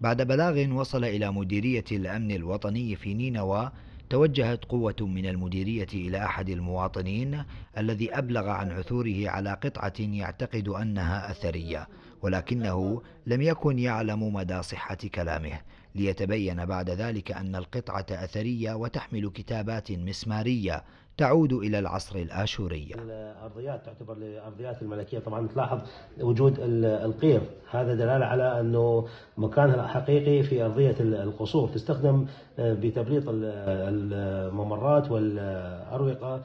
بعد بلاغ وصل إلى مديرية الأمن الوطني في نينوى توجهت قوة من المديرية إلى أحد المواطنين الذي أبلغ عن عثوره على قطعة يعتقد أنها أثرية ولكنه لم يكن يعلم مدى صحة كلامه ليتبين بعد ذلك أن القطعة أثرية وتحمل كتابات مسمارية تعود إلى العصر الآشوري الأرضيات تعتبر الأرضيات الملكية طبعا تلاحظ وجود القير هذا دلالة على أنه مكانها الحقيقي في أرضية القصور تستخدم آه، بتبليط الممرات والأروقة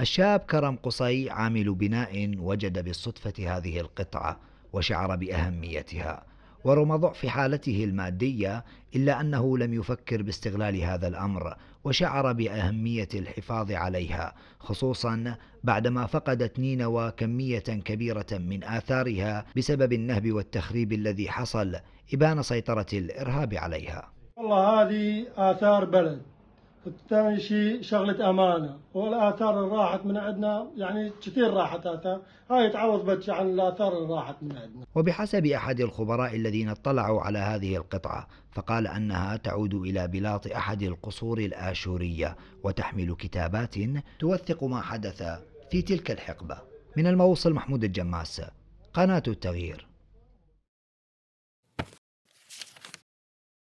الشاب كرم قصي عامل بناء وجد بالصدفة هذه القطعة وشعر بأهميتها ورغم ضعف حالته المادية إلا أنه لم يفكر باستغلال هذا الأمر وشعر بأهمية الحفاظ عليها خصوصا بعدما فقدت نينوى كمية كبيرة من آثارها بسبب النهب والتخريب الذي حصل إبان سيطرة الإرهاب عليها والله هذه آثار بلد والثاني شيء شغلة أمانة والآثار اللي راحت من عندنا يعني كثير راحت آثار هاي تعوض بتش عن الآثار اللي راحت من عندنا وبحسب أحد الخبراء الذين اطلعوا على هذه القطعة فقال أنها تعود إلى بلاط أحد القصور الآشورية وتحمل كتابات توثق ما حدث في تلك الحقبة من الموصل محمود الجماس قناة التغيير